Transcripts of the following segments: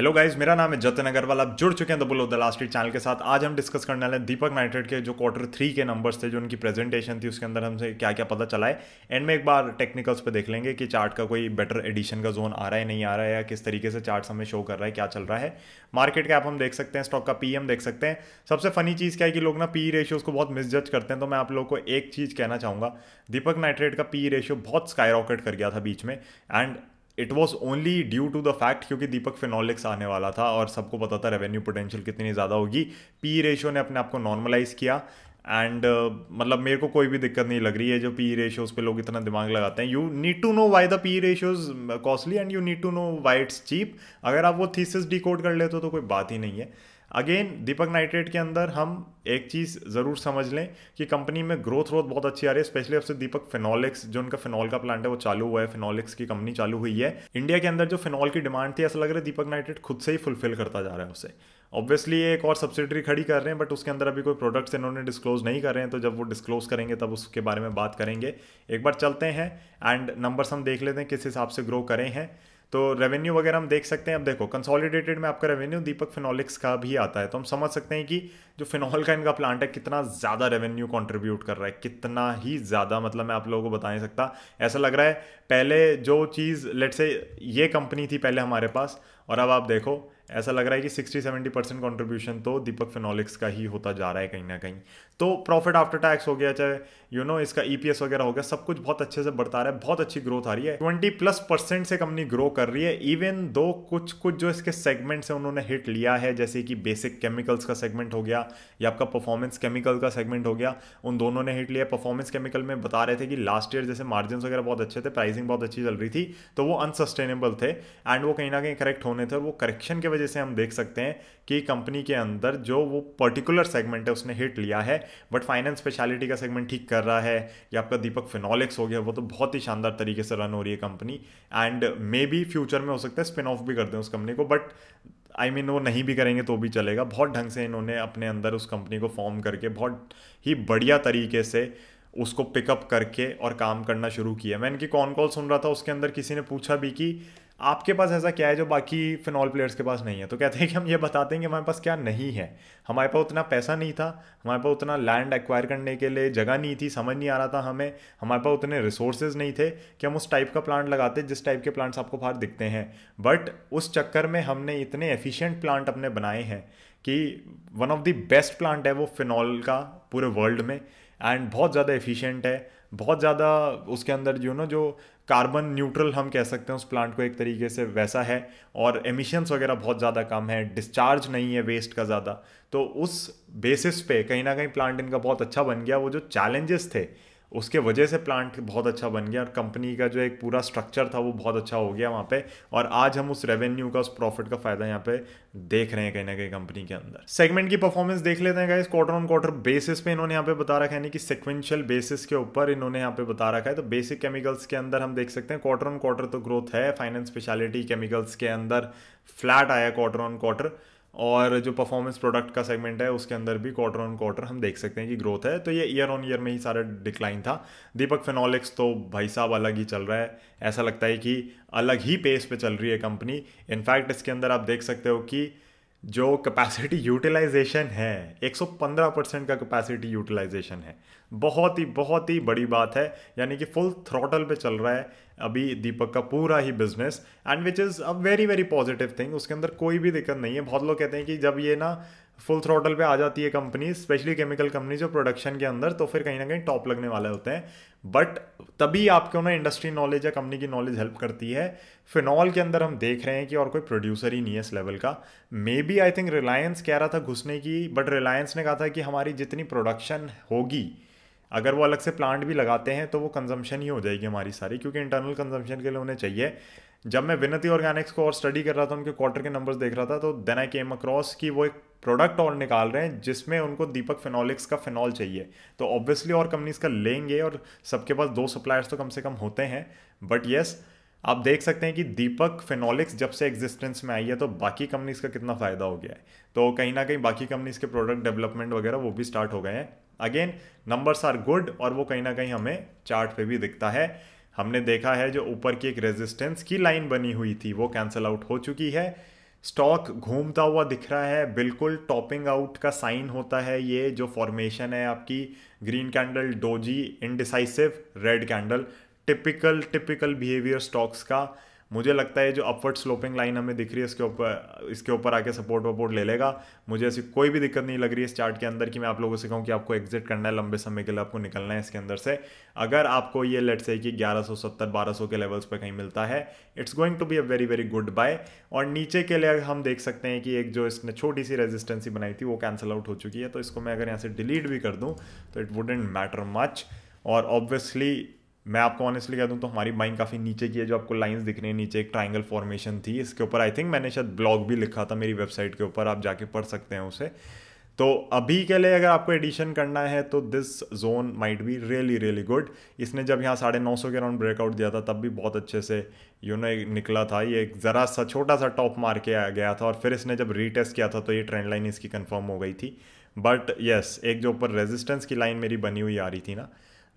Hello guys मेरा नाम है जतन अग्रवाल आप जुड़ चुके हैं the bull of the last eat channel के साथ आज हम डिस्कस करने वाले हैं दीपक नाइट्रेट के जो क्वार्टर थ्री के नंबर्स थे जो उनकी प्रेजेंटेशन थी उसके अंदर हमसे क्या क्या पता चला है एंड में एक बार टेक्निकल्स पे देख लेंगे कि चार्ट का कोई बेटर एडिशन का जोन आ रहा है नहीं आ रहा है या किस तरीके से चार्ट हमें शो कर रहा है क्या चल रहा है मार्केट आप हम देख सकते हैं स्टॉक का पी देख सकते हैं सबसे फनी चीज़ क्या है कि लोग ना पी रेशियोज़ e को बहुत मिसजज करते हैं तो मैं आप लोग को एक चीज़ कहना चाहूँगा दीपक नाइट्रेट का पी रेशियो e बहुत स्काई रॉकेट कर गया था बीच में and it was only due to the fact क्योंकि दीपक फिनोलिक्स आने वाला था और सबको पता था रेवेन्यू पोटेंशियल कितनी ज़्यादा होगी पी रेशो ने अपने आप को नॉर्मलाइज किया एंड uh, मतलब मेरे को कोई भी दिक्कत नहीं लग रही है जो पी रेशियोज पे लोग इतना दिमाग लगाते हैं you need to know why the P ratio's costly and you need to know why it's cheap अगर आप वो थीसिस डी कर लेते हो तो कोई बात ही नहीं है अगेन दीपक नाइट्रेट के अंदर हम एक चीज़ ज़रूर समझ लें कि कंपनी में ग्रोथ रोथ बहुत अच्छी आ रही है स्पेशली अब से दीपक फिनॉलिक्स जो उनका फिनॉल का प्लांट है वो चालू हुआ है फिनॉलिक्स की कंपनी चालू हुई है इंडिया के अंदर जो फिनॉल की डिमांड थी ऐसा लग रहा है दीपक नाइट्रेट खुद से ही फुलफिल करता जा रहा है उसे ऑब्वियसली एक और सब्सिडरी खड़ी कर रहे हैं बट उसके अंदर अभी कोई प्रोडक्ट्स इन्होंने डिस्क्लोज नहीं कर रहे हैं तो जब वो डिस्क्लोज करेंगे तब उसके बारे में बात करेंगे एक बार चलते हैं एंड नंबर्स हम देख लेते हैं किस हिसाब से ग्रो करें हैं तो रेवेन्यू वगैरह हम देख सकते हैं अब देखो कंसोलिडेटेड में आपका रेवेन्यू दीपक फिनोलिक्स का भी आता है तो हम समझ सकते हैं कि जो फिनॉल का इनका प्लांट है कितना ज़्यादा रेवेन्यू कंट्रीब्यूट कर रहा है कितना ही ज़्यादा मतलब मैं आप लोगों को बता नहीं सकता ऐसा लग रहा है पहले जो चीज़ लेट से ये कंपनी थी पहले हमारे पास और अब आप देखो ऐसा लग रहा है कि 60-70 परसेंट कॉन्ट्रीब्यूशन तो दीपक फिनोलिक्स का ही होता जा रहा है कहीं ना कहीं तो प्रॉफिट आफ्टर टैक्स हो गया चाहे यू नो इसका ईपीएस e वगैरह हो गया सब कुछ बहुत अच्छे से बढ़ता रहा है बहुत अच्छी ग्रोथ आ रही है ट्वेंटी प्लस परसेंट से कंपनी ग्रो कर रही है इवन दो कुछ कुछ जो इसके सेगमेंट से उन्होंने हिट लिया है जैसे कि बेसिक केमिकल्स का सेगमेंट हो गया या आपका परफॉर्मेंस केमिकल का सेगमेंट हो गया उन दोनों ने हिट लिया परफॉर्मेंस केमिकल में बता रहे थे कि लास्ट ईयर जैसे मार्जिन वगैरह बहुत अच्छे थे प्राइसिंग बहुत अच्छी चल रही थी तो वो अनसस्टेनेबल थे एंड वो कहीं ना कहीं करेक्ट होने थे वो करेक्शन के वजह वजह से हम देख सकते हैं कि कंपनी के अंदर जो वो पर्टिकुलर सेगमेंट है उसने हिट लिया है बट फाइनेंस स्पेशलिटी का सेगमेंट ठीक कर रहा है या आपका दीपक फिनोलिक्स हो गया वो तो बहुत ही शानदार तरीके से रन हो रही है company and maybe future में हो सकता है स्पिन ऑफ भी कर दें उस कंपनी को but I I mean mean, वो नहीं भी करेंगे तो भी चलेगा बहुत ढंग से इन्होंने अपने अंदर उस कंपनी को फॉर्म करके बहुत ही बढ़िया तरीके से उसको पिकअप करके और काम करना शुरू किया मैं इनकी कॉन कॉल सुन रहा था उसके अंदर किसी ने पूछा भी कि आपके पास ऐसा क्या है जो बाकी फिनॉल प्लेयर्स के पास नहीं है तो कहते हैं कि हम ये बताते हैं कि हमारे पास क्या नहीं है हमारे पास उतना पैसा नहीं था हमारे पास उतना लैंड एक्वायर करने के लिए जगह नहीं थी समझ नहीं आ रहा था हमें हमारे पास उतने रिसोर्सेज नहीं थे कि हम उस टाइप का प्लांट लगाते जिस टाइप के प्लांट्स आपको बाहर दिखते हैं बट उस चक्कर में हमने इतने एफिशिएंट प्लांट अपने बनाए हैं कि one of the best plant है वो फिनॉल का पूरे वर्ल्ड में एंड बहुत ज़्यादा एफिशिएंट है बहुत ज़्यादा उसके अंदर जो ना जो कार्बन न्यूट्रल हम कह सकते हैं उस प्लांट को एक तरीके से वैसा है और एमिशन्स वगैरह बहुत ज़्यादा कम है डिस्चार्ज नहीं है वेस्ट का ज़्यादा तो उस बेसिस पे कहीं ना कहीं प्लांट इनका बहुत अच्छा बन गया वो जो चैलेंजेस थे उसके वजह से प्लांट बहुत अच्छा बन गया और कंपनी का जो एक पूरा स्ट्रक्चर था वो बहुत अच्छा हो गया वहाँ पे और आज हम उस रेवेन्यू का उस प्रॉफिट का फायदा यहाँ पे देख रहे हैं कहीं ना कहीं कंपनी के अंदर सेगमेंट की परफॉर्मेंस देख लेते हैं इस क्वार्टर ऑन क्वार्टर बेसिस पे इन्होंने यहाँ पे बता रखा है यानी कि सिक्वेंशियल बेसिस के ऊपर इन्होंने यहाँ पे बता रखा है तो बेसिक केमिकल्स के अंदर हम देख सकते हैं क्वार्टर ऑन क्वार्टर तो ग्रोथ है फाइनेंस स्पेशलिटी केमिकल्स के अंदर फ्लैट आया क्वार्टर ऑन क्वार्टर और जो परफॉर्मेंस प्रोडक्ट का सेगमेंट है उसके अंदर भी क्वार्टर ऑन क्वार्टर हम देख सकते हैं कि ग्रोथ है तो ये ईयर ऑन ईयर में ही सारा डिक्लाइन था दीपक फिनॉलिक्स तो भाई साहब अलग ही चल रहा है ऐसा लगता है कि अलग ही पेस पे चल रही है कंपनी इनफैक्ट इसके अंदर आप देख सकते हो कि जो कैपेसिटी यूटिलाइजेशन है 115 परसेंट का कैपेसिटी यूटिलाइजेशन है बहुत ही बहुत ही बड़ी बात है यानी कि फुल थ्रॉटल पे चल रहा है अभी दीपक का पूरा ही business and which is a very very positive thing उसके अंदर कोई भी दिक्कत नहीं है बहुत लोग कहते हैं कि जब ये ना फुल थ्रोटल पे आ जाती है कंपनी स्पेशली केमिकल कंपनी जो प्रोडक्शन के अंदर तो फिर कहीं ना कहीं टॉप लगने वाले होते हैं बट तभी आपको ना इंडस्ट्री नॉलेज या कंपनी की नॉलेज हेल्प करती है फिनॉल के अंदर हम देख रहे हैं कि और कोई प्रोड्यूसर ही नहीं है इस लेवल का maybe I think Reliance कह रहा था घुसने की बट रिलायंस ने कहा था कि हमारी जितनी प्रोडक्शन होगी अगर वो अलग से प्लांट भी लगाते हैं तो वो कंजम्पशन ही हो जाएगी हमारी सारी क्योंकि इंटरनल कंजम्पशन के लिए उन्हें चाहिए जब मैं विनती ऑर्गेनिक्स को और स्टडी कर रहा था उनके क्वार्टर के नंबर्स देख रहा था तो देन आई केम अक्रॉस कि वो एक प्रोडक्ट और निकाल रहे हैं जिसमें उनको दीपक फिनोलिक्स का फिनॉल चाहिए तो ऑब्वियसली और कंपनीज का लेंगे और सबके पास दो सप्लायर्स तो कम से कम होते हैं बट येस yes, आप देख सकते हैं कि दीपक फिनोलिक्स जब से एग्जिस्टेंस में आई है तो बाकी कंपनीज का कितना फ़ायदा हो गया है तो कहीं ना कहीं बाकी कंपनीज के प्रोडक्ट डेवलपमेंट वगैरह वो भी स्टार्ट हो गए हैं अगेन नंबर्स आर गुड और वो कहीं ना कहीं हमें चार्ट पे भी दिखता है हमने देखा है जो ऊपर की एक रेजिस्टेंस की लाइन बनी हुई थी वो कैंसिल आउट हो चुकी है स्टॉक घूमता हुआ दिख रहा है बिल्कुल टॉपिंग आउट का साइन होता है ये जो फॉर्मेशन है आपकी green candle doji indecisive red candle typical typical behaviour stocks का मुझे लगता है जो अपवर्ड स्लोपिंग लाइन हमें दिख रही है इसके ऊपर इसके ऊपर आके सपोर्ट वपोर्ट ले लेगा मुझे ऐसी कोई भी दिक्कत नहीं लग रही है इस चार्ट के अंदर कि मैं आप लोगों से कहूँ कि आपको एग्जिट करना है लंबे समय के लिए आपको निकलना है इसके अंदर से अगर आपको ये लेट से कि ग्यारह सौ सत्तर बारह सौ के लेवल्स पर कहीं मिलता है it's going to be a very very good buy और नीचे के लिए हम देख सकते हैं कि एक जो इसने छोटी सी रेजिस्टेंसी बनाई थी वो कैंसिल आउट हो चुकी है तो इसको मैं अगर यहाँ से डिलीट भी कर दूँ तो इट वुडेंट मैटर मच और ऑब्वियसली मैं आपको ऑनेस्टली कह दूँ तो हमारी बाइंग काफ़ी नीचे की है जो आपको लाइंस दिख रही है नीचे एक ट्राइंगल फॉर्मेशन थी इसके ऊपर आई थिंक मैंने शायद ब्लॉग भी लिखा था मेरी वेबसाइट के ऊपर आप जाके पढ़ सकते हैं उसे तो अभी के लिए अगर आपको एडिशन करना है तो this zone might be really really good इसने जब यहाँ साढ़े नौ सौ के राउंड ब्रेकआउट दिया था तब भी बहुत अच्छे से यू नो निकला था ये एक ज़रा सा छोटा सा टॉप मार के आ गया था और फिर इसने जब रीटेस्ट किया था तो ये ट्रेंड लाइन इसकी कन्फर्म हो गई थी बट येस yes, एक जो ऊपर रेजिस्टेंस की लाइन मेरी बनी हुई आ रही थी ना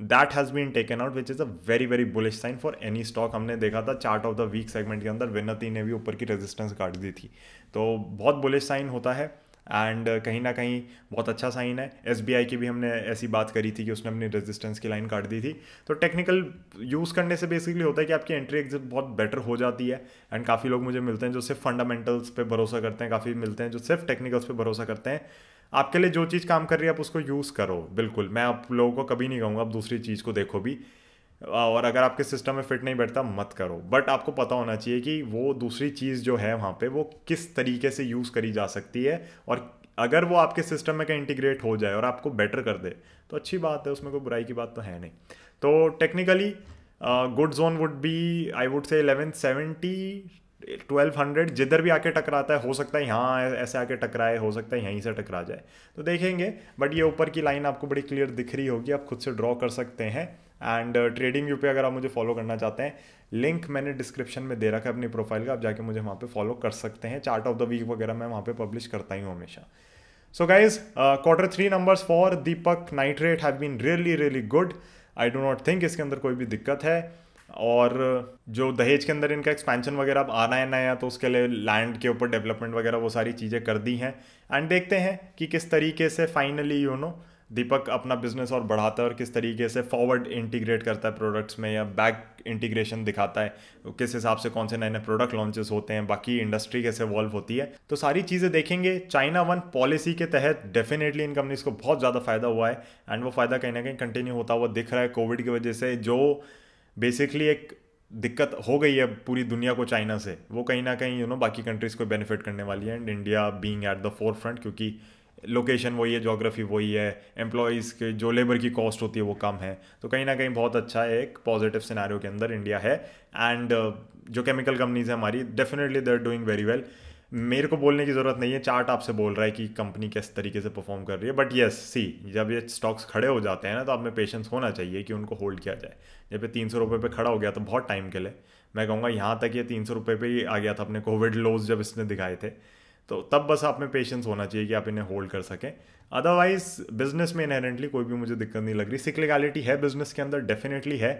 that has been taken out which is a very very bullish sign for any stock हमने देखा था chart of the week segment के अंदर विनती ने भी ऊपर की रेजिस्टेंस काट दी थी तो बहुत बुलिश साइन होता है एंड कहीं ना कहीं बहुत अच्छा साइन है एस की भी हमने ऐसी बात करी थी कि उसने अपनी रेजिस्टेंस की लाइन काट दी थी तो टेक्निकल यूज़ करने से बेसिकली होता है कि आपकी एंट्री एग्जिट बहुत बेटर हो जाती है एंड काफ़ी लोग मुझे मिलते हैं जो सिर्फ फंडामेंटल्स पे भरोसा करते हैं काफ़ी मिलते हैं जो सिर्फ टेक्निकल्स पे भरोसा करते हैं आपके लिए जो चीज़ काम कर रही है आप उसको यूज़ करो बिल्कुल मैं आप लोगों को कभी नहीं कहूँगा आप दूसरी चीज़ को देखो भी और अगर आपके सिस्टम में फिट नहीं बैठता मत करो बट आपको पता होना चाहिए कि वो दूसरी चीज़ जो है वहाँ पे वो किस तरीके से यूज़ करी जा सकती है और अगर वो आपके सिस्टम में कहीं इंटीग्रेट हो जाए और आपको बेटर कर दे तो अच्छी बात है उसमें कोई बुराई की बात तो है नहीं तो technically good zone would be I would say eleven seventy twelve hundred जिधर भी आके टकराता है हो सकता है यहाँ ऐसे आके टकराए हो सकता है यहीं से टकरा जाए तो देखेंगे बट ये ऊपर की लाइन आपको बड़ी क्लियर दिख रही होगी आप खुद से ड्रॉ कर सकते हैं एंड ट्रेडिंग यू पे अगर आप मुझे फॉलो करना चाहते हैं लिंक मैंने डिस्क्रिप्शन में दे रखा है अपनी प्रोफाइल का आप जाके मुझे वहाँ पे फॉलो कर सकते हैं चार्ट ऑफ द वीक वगैरह मैं वहाँ पे पब्लिश करता ही हूँ हमेशा so guys quarter three numbers for Deepak Nitrite have been really really good I do not think इसके अंदर कोई भी दिक्कत है और जो दहेज के अंदर इनका एक्सपेंशन वगैरह अब आना है नया तो उसके लिए लैंड के ऊपर डेवलपमेंट वगैरह वो सारी चीज़ें कर दी हैं एंड देखते हैं कि किस तरीके से फाइनली यू नो दीपक अपना बिजनेस और बढ़ाता है और किस तरीके से फॉरवर्ड इंटीग्रेट करता है प्रोडक्ट्स में या बैक इंटीग्रेशन दिखाता है किस हिसाब से कौन से नए नए प्रोडक्ट लॉन्चेस होते हैं बाकी इंडस्ट्री कैसे इवॉल्व होती है तो सारी चीज़ें देखेंगे चाइना वन पॉलिसी के तहत डेफिनेटली इन कंपनीज को बहुत ज़्यादा फायदा हुआ है एंड वो फायदा कहीं ना कहीं कंटिन्यू होता हुआ दिख रहा है कोविड की वजह से जो बेसिकली एक दिक्कत हो गई है पूरी दुनिया को चाइना से वो कहीं ना कहीं यू नो बाकी कंट्रीज़ को बेनिफिट करने वाली है and India being at the forefront क्योंकि लोकेशन वही है जोग्राफी वही है एम्प्लॉयज़ के जो लेबर की कॉस्ट होती है वो कम है तो कहीं ना कहीं बहुत अच्छा है एक पॉजिटिव सिनारियो के अंदर इंडिया है एंड uh, जो केमिकल कंपनीज हैं हमारी definitely they are doing very well मेरे को बोलने की ज़रूरत नहीं है चार्ट आपसे बोल रहा है कि कंपनी किस तरीके से परफॉर्म कर रही है बट येस सी जब ये स्टॉक्स खड़े हो जाते हैं ना तो आप में पेशेंस होना चाहिए कि उनको होल्ड किया जाए जब ये तीन सौ रुपये पर खड़ा हो गया तो बहुत टाइम के लिए मैं कहूँगा यहाँ तक ये तीन सौ रुपये पर ही आ गया था अपने कोविड लोज जब इसने दिखाए थे तो तब बस आप में पेशेंस होना चाहिए कि आप इन्हें होल्ड कर सकें अदरवाइज बिजनेस में इनहेरेंटली कोई भी मुझे दिक्कत नहीं लग रही सिकलिकालिटी है बिजनेस के अंदर डेफिनेटली है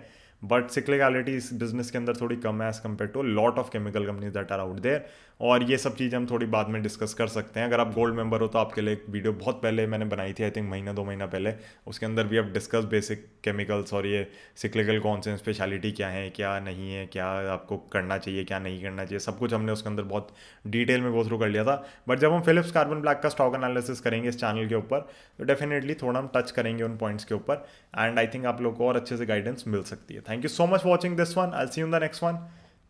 बट सिक्लिकलिटी इस बिजनेस के अंदर थोड़ी कम है as compared to lot of chemical companies that are out there और ये सब चीज़ें हम थोड़ी बाद में डिस्कस कर सकते हैं अगर आप गोल्ड मेंबर हो तो आपके लिए एक वीडियो बहुत पहले मैंने बनाई थी आई थिंक महीना दो महीना पहले उसके अंदर we have discuss basic chemicals और ये सिक्लिकल कौन से स्पेशलिटी क्या है क्या नहीं है क्या आपको करना चाहिए क्या नहीं करना चाहिए सब कुछ हमने उसके अंदर बहुत डिटेल में गो थ्रू कर लिया था बट जब हम फिलिप्स कार्बन ब्लैक का स्टॉक एनालिसिस करेंगे इस चैनल के ऊपर तो डेफिनेटली थोड़ा हम टच करेंगे उन पॉइंट्स के ऊपर एंड आई थिंक आप लोग को और अच्छे से गाइडेंस मिल सकती है Thank you so much for watching this one. I'll see you in the next one.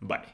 Bye.